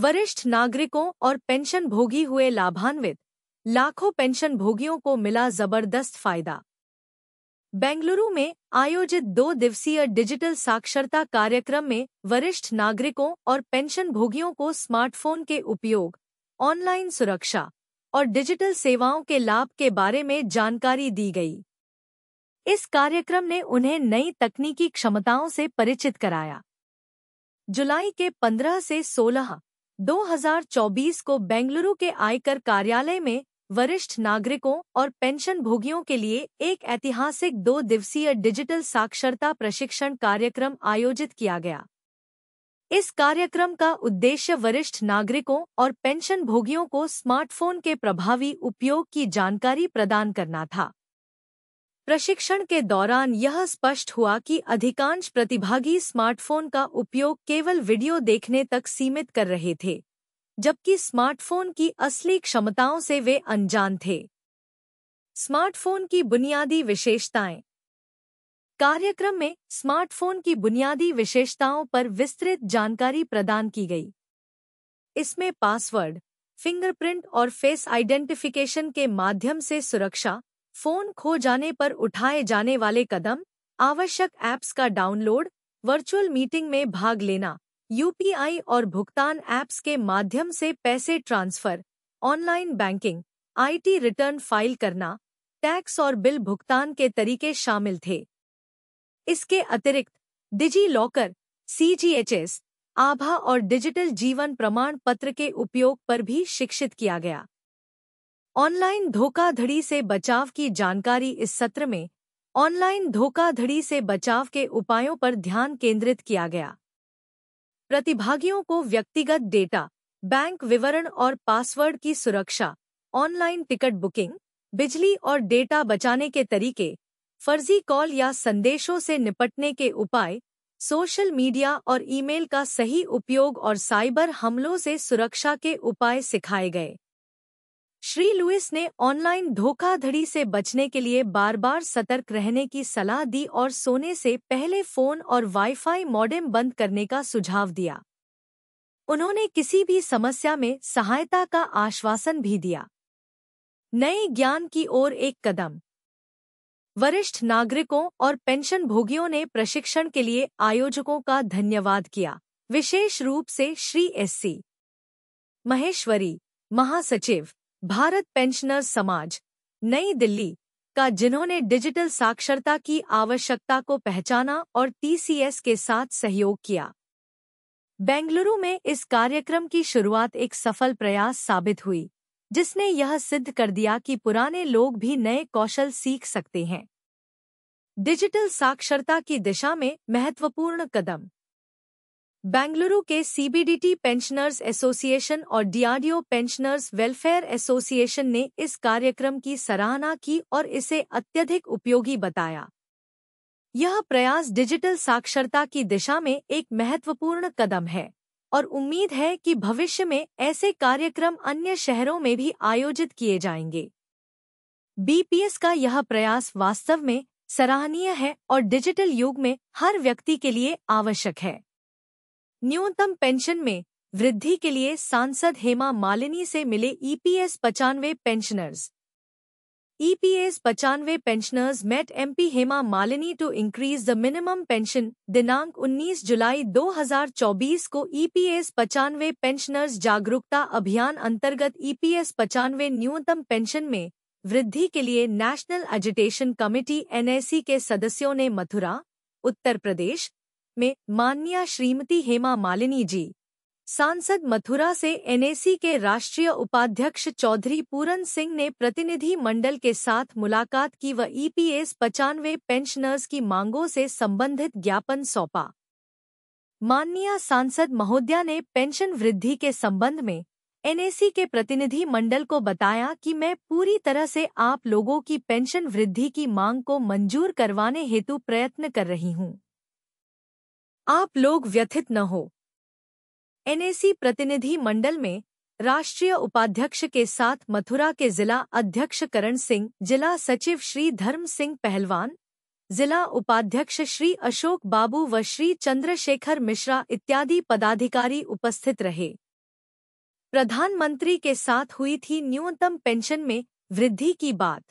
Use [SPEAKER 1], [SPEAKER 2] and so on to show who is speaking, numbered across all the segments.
[SPEAKER 1] वरिष्ठ नागरिकों और पेंशन भोगी हुए लाभान्वित लाखों पेंशन भोगियों को मिला जबरदस्त फायदा बेंगलुरु में आयोजित दो दिवसीय डिजिटल साक्षरता कार्यक्रम में वरिष्ठ नागरिकों और पेंशन भोगियों को स्मार्टफोन के उपयोग ऑनलाइन सुरक्षा और डिजिटल सेवाओं के लाभ के बारे में जानकारी दी गई इस कार्यक्रम ने उन्हें नई तकनीकी क्षमताओं से परिचित कराया जुलाई के 15 से 16 2024 को बेंगलुरु के आयकर कार्यालय में वरिष्ठ नागरिकों और पेंशन भोगियों के लिए एक ऐतिहासिक दो दिवसीय डिजिटल साक्षरता प्रशिक्षण कार्यक्रम आयोजित किया गया इस कार्यक्रम का उद्देश्य वरिष्ठ नागरिकों और पेंशन भोगियों को स्मार्टफोन के प्रभावी उपयोग की जानकारी प्रदान करना था प्रशिक्षण के दौरान यह स्पष्ट हुआ कि अधिकांश प्रतिभागी स्मार्टफोन का उपयोग केवल वीडियो देखने तक सीमित कर रहे थे जबकि स्मार्टफोन की असली क्षमताओं से वे अनजान थे स्मार्टफोन की बुनियादी विशेषताएं कार्यक्रम में स्मार्टफोन की बुनियादी विशेषताओं पर विस्तृत जानकारी प्रदान की गई इसमें पासवर्ड फिंगरप्रिंट और फेस आइडेंटिफिकेशन के माध्यम से सुरक्षा फोन खो जाने पर उठाए जाने वाले कदम आवश्यक ऐप्स का डाउनलोड वर्चुअल मीटिंग में भाग लेना यूपीआई और भुगतान ऐप्स के माध्यम से पैसे transfer online banking IT return file करना टैक्स और बिल भुगतान के तरीके शामिल थे इसके अतिरिक्त डिजी लॉकर सीजीएचएस आभा और डिजिटल जीवन प्रमाण पत्र के उपयोग पर भी शिक्षित किया गया ऑनलाइन धोखाधड़ी से बचाव की जानकारी इस सत्र में ऑनलाइन धोखाधड़ी से बचाव के उपायों पर ध्यान केंद्रित किया गया प्रतिभागियों को व्यक्तिगत डेटा बैंक विवरण और पासवर्ड की सुरक्षा ऑनलाइन टिकट बुकिंग बिजली और डेटा बचाने के तरीके फर्जी कॉल या संदेशों से निपटने के उपाय सोशल मीडिया और ईमेल का सही उपयोग और साइबर हमलों से सुरक्षा के उपाय सिखाए गए श्री लुइस ने ऑनलाइन धोखाधड़ी से बचने के लिए बार बार सतर्क रहने की सलाह दी और सोने से पहले फोन और वाईफाई मॉडेम बंद करने का सुझाव दिया उन्होंने किसी भी समस्या में सहायता का आश्वासन भी दिया नए ज्ञान की ओर एक कदम वरिष्ठ नागरिकों और पेंशनभोगियों ने प्रशिक्षण के लिए आयोजकों का धन्यवाद किया विशेष रूप से श्री एससी महेश्वरी महासचिव भारत पेंशनर समाज नई दिल्ली का जिन्होंने डिजिटल साक्षरता की आवश्यकता को पहचाना और टीसीएस के साथ सहयोग किया बेंगलुरु में इस कार्यक्रम की शुरुआत एक सफल प्रयास साबित हुई जिसने यह सिद्ध कर दिया कि पुराने लोग भी नए कौशल सीख सकते हैं डिजिटल साक्षरता की दिशा में महत्वपूर्ण कदम बेंगलुरु के सीबीडीटी पेंशनर्स एसोसिएशन और डीआरडीओ पेंशनर्स वेलफेयर एसोसिएशन ने इस कार्यक्रम की सराहना की और इसे अत्यधिक उपयोगी बताया यह प्रयास डिजिटल साक्षरता की दिशा में एक महत्वपूर्ण कदम है और उम्मीद है कि भविष्य में ऐसे कार्यक्रम अन्य शहरों में भी आयोजित किए जाएंगे बीपीएस का यह प्रयास वास्तव में सराहनीय है और डिजिटल युग में हर व्यक्ति के लिए आवश्यक है न्यूनतम पेंशन में वृद्धि के लिए सांसद हेमा मालिनी से मिले ईपीएस e पचानवे पेंशनर्स ईपीएस e पचानवे pensioners met MP Hema Malini to increase the minimum pension दिनांक 19 जुलाई 2024 को ईपीएस e पचानवे पेंशनर्स जागरूकता अभियान अंतर्गत ईपीएस पचानवे न्यूनतम पेंशन में वृद्धि के लिए नेशनल एजुटेशन कमेटी एनएसी के सदस्यों ने मथुरा उत्तर प्रदेश में माननीय श्रीमती हेमा मालिनी जी सांसद मथुरा से एनएसी के राष्ट्रीय उपाध्यक्ष चौधरी पूरन सिंह ने प्रतिनिधि मंडल के साथ मुलाकात की व ईपीएस e पचानवे पेंशनर्स की मांगों से संबंधित ज्ञापन सौंपा माननीय सांसद महोदया ने पेंशन वृद्धि के संबंध में एनएसी के प्रतिनिधि मंडल को बताया कि मैं पूरी तरह से आप लोगों की पेंशन वृद्धि की मांग को मंजूर करवाने हेतु प्रयत्न कर रही हूं। आप लोग व्यथित न हो एनएसी प्रतिनिधि मंडल में राष्ट्रीय उपाध्यक्ष के साथ मथुरा के जिला अध्यक्ष करण सिंह जिला सचिव श्री धर्म सिंह पहलवान जिला उपाध्यक्ष श्री अशोक बाबू व श्री चंद्रशेखर मिश्रा इत्यादि पदाधिकारी उपस्थित रहे प्रधानमंत्री के साथ हुई थी न्यूनतम पेंशन में वृद्धि की बात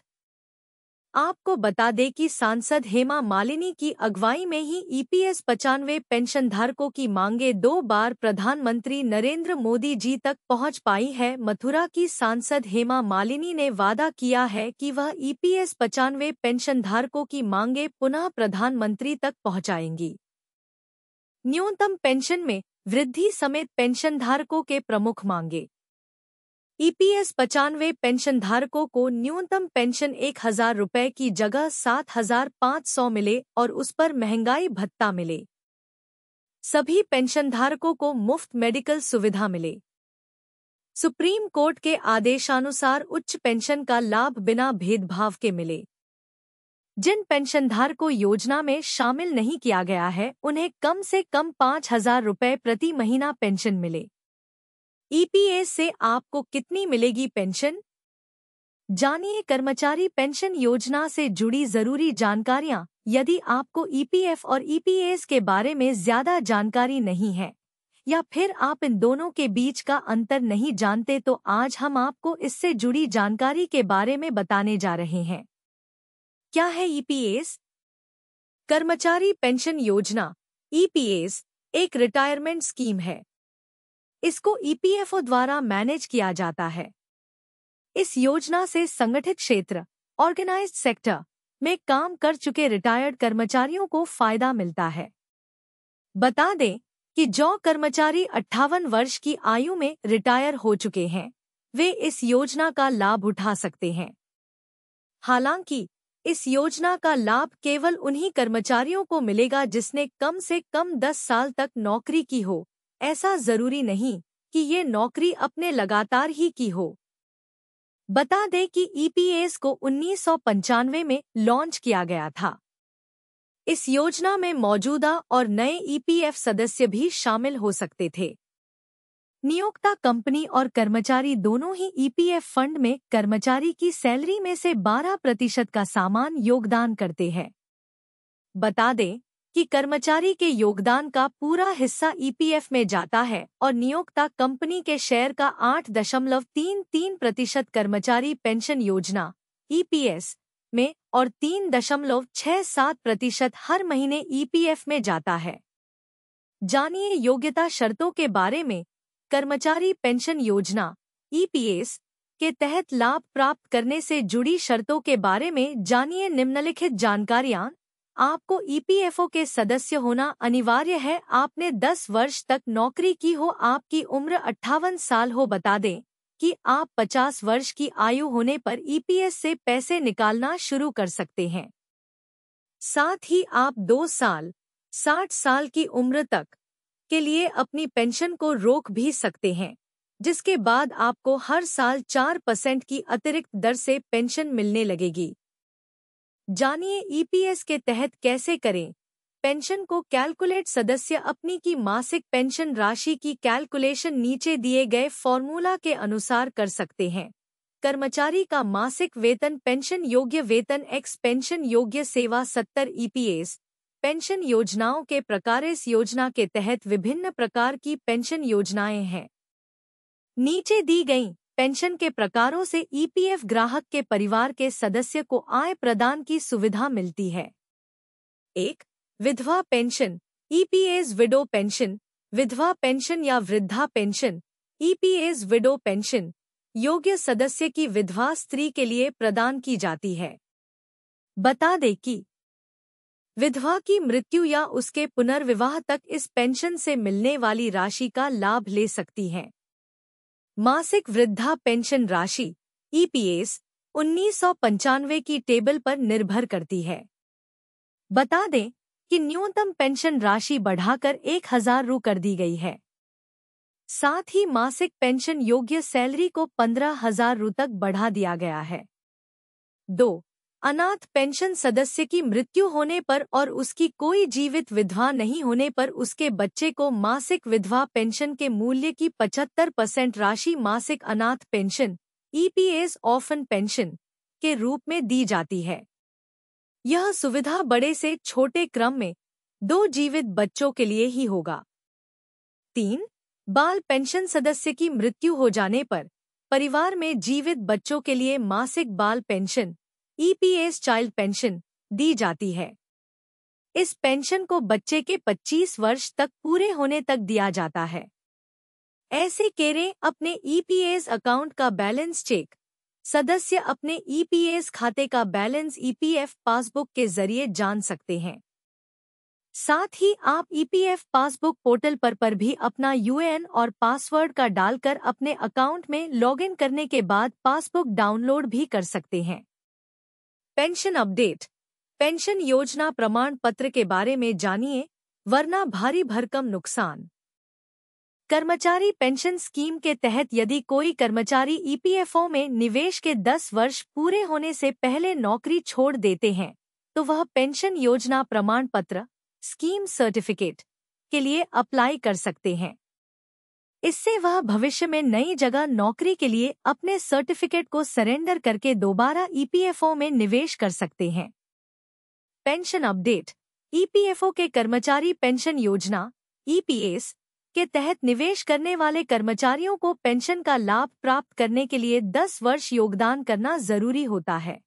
[SPEAKER 1] आपको बता दें कि सांसद हेमा मालिनी की अगुवाई में ही ईपीएस e पचानवे पेंशनधारकों की मांगे दो बार प्रधानमंत्री नरेंद्र मोदी जी तक पहुंच पाई है मथुरा की सांसद हेमा मालिनी ने वादा किया है कि वह ईपीएस e पचानवे पेंशनधारकों की मांगे पुनः प्रधानमंत्री तक पहुंचाएंगी। न्यूनतम पेंशन में वृद्धि समेत पेंशनधारकों के प्रमुख मांगे ईपीएस e पचानवे पेंशन धारकों को न्यूनतम पेंशन एक हजार रुपये की जगह सात हजार पाँच सौ मिले और उस पर महंगाई भत्ता मिले सभी पेंशन धारकों को मुफ्त मेडिकल सुविधा मिले सुप्रीम कोर्ट के आदेशानुसार उच्च पेंशन का लाभ बिना भेदभाव के मिले जिन पेंशनधार को योजना में शामिल नहीं किया गया है उन्हें कम से कम पाँच हजार रुपये प्रति महीना पेंशन मिले ईपीएस e से आपको कितनी मिलेगी पेंशन जानिए कर्मचारी पेंशन योजना से जुड़ी जरूरी जानकारियां यदि आपको ईपीएफ e और ईपीएस e के बारे में ज्यादा जानकारी नहीं है या फिर आप इन दोनों के बीच का अंतर नहीं जानते तो आज हम आपको इससे जुड़ी जानकारी के बारे में बताने जा रहे हैं क्या है ईपीएस कर्मचारी पेंशन योजना ईपीएस एक रिटायरमेंट स्कीम है इसको ईपीएफओ e द्वारा मैनेज किया जाता है इस योजना से संगठित क्षेत्र ऑर्गेनाइज्ड सेक्टर में काम कर चुके रिटायर्ड कर्मचारियों को फायदा मिलता है बता दें कि जो कर्मचारी अट्ठावन वर्ष की आयु में रिटायर हो चुके हैं वे इस योजना का लाभ उठा सकते हैं हालांकि इस योजना का लाभ केवल उन्हीं कर्मचारियों को मिलेगा जिसने कम से कम 10 साल तक नौकरी की हो ऐसा जरूरी नहीं कि ये नौकरी अपने लगातार ही की हो बता दें कि ईपीएस e को उन्नीस में लॉन्च किया गया था इस योजना में मौजूदा और नए ईपीएफ e सदस्य भी शामिल हो सकते थे नियोक्ता कंपनी और कर्मचारी दोनों ही ईपीएफ e फंड में कर्मचारी की सैलरी में से 12 प्रतिशत का सामान योगदान करते हैं बता दें कि कर्मचारी के योगदान का पूरा हिस्सा ईपीएफ e में जाता है और नियोक्ता कंपनी के शेयर का आठ दशमलव तीन तीन प्रतिशत कर्मचारी पेंशन योजना ईपीएस e में और तीन दशमलव छह सात प्रतिशत हर महीने ईपीएफ e में जाता है जानिए योग्यता शर्तों के बारे में कर्मचारी पेंशन योजना ईपीएस के तहत लाभ प्राप्त करने से जुड़ी शर्तों के बारे में जानिए निम्नलिखित जानकारियां आपको ईपीएफओ e के सदस्य होना अनिवार्य है आपने 10 वर्ष तक नौकरी की हो आपकी उम्र अट्ठावन साल हो बता दें कि आप 50 वर्ष की आयु होने पर ईपीएस e से पैसे निकालना शुरू कर सकते हैं साथ ही आप दो साल 60 साल की उम्र तक के लिए अपनी पेंशन को रोक भी सकते हैं जिसके बाद आपको हर साल चार परसेंट की अतिरिक्त दर से पेंशन मिलने लगेगी जानिए ईपीएस e के तहत कैसे करें पेंशन को कैलकुलेट सदस्य अपनी की मासिक पेंशन राशि की कैलकुलेशन नीचे दिए गए फॉर्मूला के अनुसार कर सकते हैं कर्मचारी का मासिक वेतन पेंशन योग्य वेतन एक्स पेंशन योग्य सेवा सत्तर ईपीएस e पेंशन योजनाओं के प्रकार इस योजना के तहत विभिन्न प्रकार की पेंशन योजनाएं हैं नीचे दी गई पेंशन के प्रकारों से ईपीएफ ग्राहक के परिवार के सदस्य को आय प्रदान की सुविधा मिलती है एक विधवा पेंशन ईपीएस विडो पेंशन विधवा पेंशन या वृद्धा पेंशन ईपीएस विडो पेंशन योग्य सदस्य की विधवा स्त्री के लिए प्रदान की जाती है बता दें कि विधवा की मृत्यु या उसके पुनर्विवाह तक इस पेंशन से मिलने वाली राशि का लाभ ले सकती हैं मासिक वृद्धा पेंशन राशि ईपीएस e उन्नीस की टेबल पर निर्भर करती है बता दें कि न्यूनतम पेंशन राशि बढ़ाकर एक हजार रू कर दी गई है साथ ही मासिक पेंशन योग्य सैलरी को पंद्रह हजार रू तक बढ़ा दिया गया है दो अनाथ पेंशन सदस्य की मृत्यु होने पर और उसकी कोई जीवित विधवा नहीं होने पर उसके बच्चे को मासिक विधवा पेंशन के मूल्य की 75 परसेंट राशि मासिक अनाथ pension EPS e orphan pension के रूप में दी जाती है यह सुविधा बड़े से छोटे क्रम में दो जीवित बच्चों के लिए ही होगा तीन बाल पेंशन सदस्य की मृत्यु हो जाने पर परिवार में जीवित बच्चों के लिए मासिक बाल पेंशन ईपीएस चाइल्ड पेंशन दी जाती है इस पेंशन को बच्चे के 25 वर्ष तक पूरे होने तक दिया जाता है ऐसे केरे अपने ईपीएस e अकाउंट का बैलेंस चेक सदस्य अपने ईपीएस e खाते का बैलेंस ईपीएफ पासबुक के जरिए जान सकते हैं साथ ही आप ईपीएफ पासबुक पोर्टल पर पर भी अपना यूएएन और पासवर्ड का डालकर अपने अकाउंट में लॉगिन करने के बाद पासबुक डाउनलोड भी कर सकते हैं पेंशन अपडेट पेंशन योजना प्रमाण पत्र के बारे में जानिए वरना भारी भरकम नुकसान कर्मचारी पेंशन स्कीम के तहत यदि कोई कर्मचारी ईपीएफओ में निवेश के 10 वर्ष पूरे होने से पहले नौकरी छोड़ देते हैं तो वह पेंशन योजना प्रमाण पत्र स्कीम सर्टिफिकेट के लिए अप्लाई कर सकते हैं इससे वह भविष्य में नई जगह नौकरी के लिए अपने सर्टिफिकेट को सरेंडर करके दोबारा ईपीएफओ e में निवेश कर सकते हैं पेंशन अपडेट ईपीएफओ के कर्मचारी पेंशन योजना ईपीएस e के तहत निवेश करने वाले कर्मचारियों को पेंशन का लाभ प्राप्त करने के लिए 10 वर्ष योगदान करना जरूरी होता है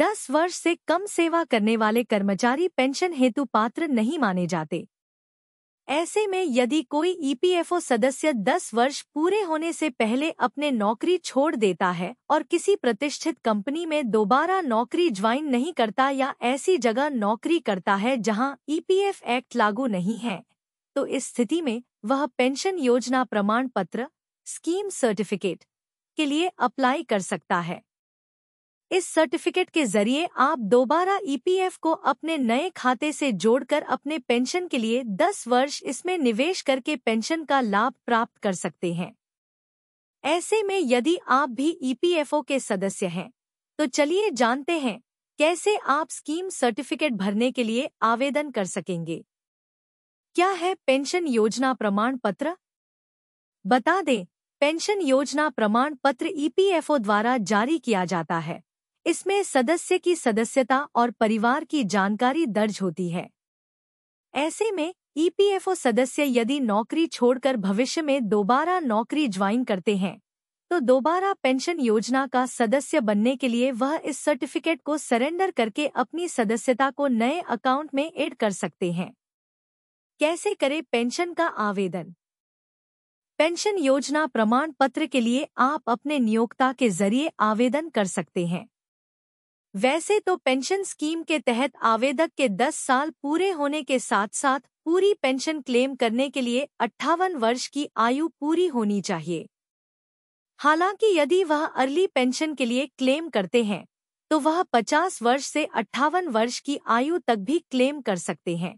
[SPEAKER 1] 10 वर्ष से कम सेवा करने वाले कर्मचारी पेंशन हेतु पात्र नहीं माने जाते ऐसे में यदि कोई ईपीएफओ e सदस्य 10 वर्ष पूरे होने से पहले अपने नौकरी छोड़ देता है और किसी प्रतिष्ठित कंपनी में दोबारा नौकरी ज्वाइन नहीं करता या ऐसी जगह नौकरी करता है जहां ईपीएफ e एक्ट लागू नहीं है तो इस स्थिति में वह पेंशन योजना प्रमाण पत्र स्कीम सर्टिफिकेट के लिए अप्लाई कर सकता है इस सर्टिफिकेट के जरिए आप दोबारा ईपीएफ e को अपने नए खाते से जोड़कर अपने पेंशन के लिए 10 वर्ष इसमें निवेश करके पेंशन का लाभ प्राप्त कर सकते हैं ऐसे में यदि आप भी ईपीएफओ e के सदस्य हैं तो चलिए जानते हैं कैसे आप स्कीम सर्टिफिकेट भरने के लिए आवेदन कर सकेंगे क्या है पेंशन योजना प्रमाण पत्र बता दें पेंशन योजना प्रमाण पत्र ईपीएफओ e द्वारा जारी किया जाता है इसमें सदस्य की सदस्यता और परिवार की जानकारी दर्ज होती है ऐसे में ईपीएफओ e सदस्य यदि नौकरी छोड़कर भविष्य में दोबारा नौकरी ज्वाइन करते हैं तो दोबारा पेंशन योजना का सदस्य बनने के लिए वह इस सर्टिफिकेट को सरेंडर करके अपनी सदस्यता को नए अकाउंट में एड कर सकते हैं कैसे करें पेंशन का आवेदन पेंशन योजना प्रमाण पत्र के लिए आप अपने नियोक्ता के जरिए आवेदन कर सकते हैं वैसे तो पेंशन स्कीम के तहत आवेदक के 10 साल पूरे होने के साथ साथ पूरी पेंशन क्लेम करने के लिए अट्ठावन वर्ष की आयु पूरी होनी चाहिए हालांकि यदि वह अर्ली पेंशन के लिए क्लेम करते हैं तो वह 50 वर्ष से अट्ठावन वर्ष की आयु तक भी क्लेम कर सकते हैं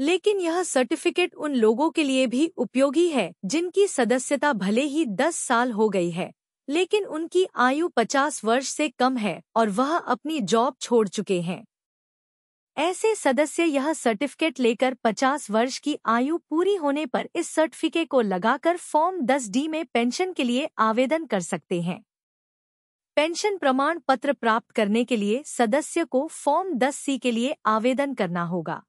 [SPEAKER 1] लेकिन यह सर्टिफिकेट उन लोगों के लिए भी उपयोगी है जिनकी सदस्यता भले ही 10 साल हो गई है लेकिन उनकी आयु 50 वर्ष से कम है और वह अपनी जॉब छोड़ चुके हैं ऐसे सदस्य यह सर्टिफिकेट लेकर 50 वर्ष की आयु पूरी होने पर इस सर्टिफिकेट को लगाकर फॉर्म 10 डी में पेंशन के लिए आवेदन कर सकते हैं पेंशन प्रमाण पत्र प्राप्त करने के लिए सदस्य को फॉर्म 10 सी के लिए आवेदन करना होगा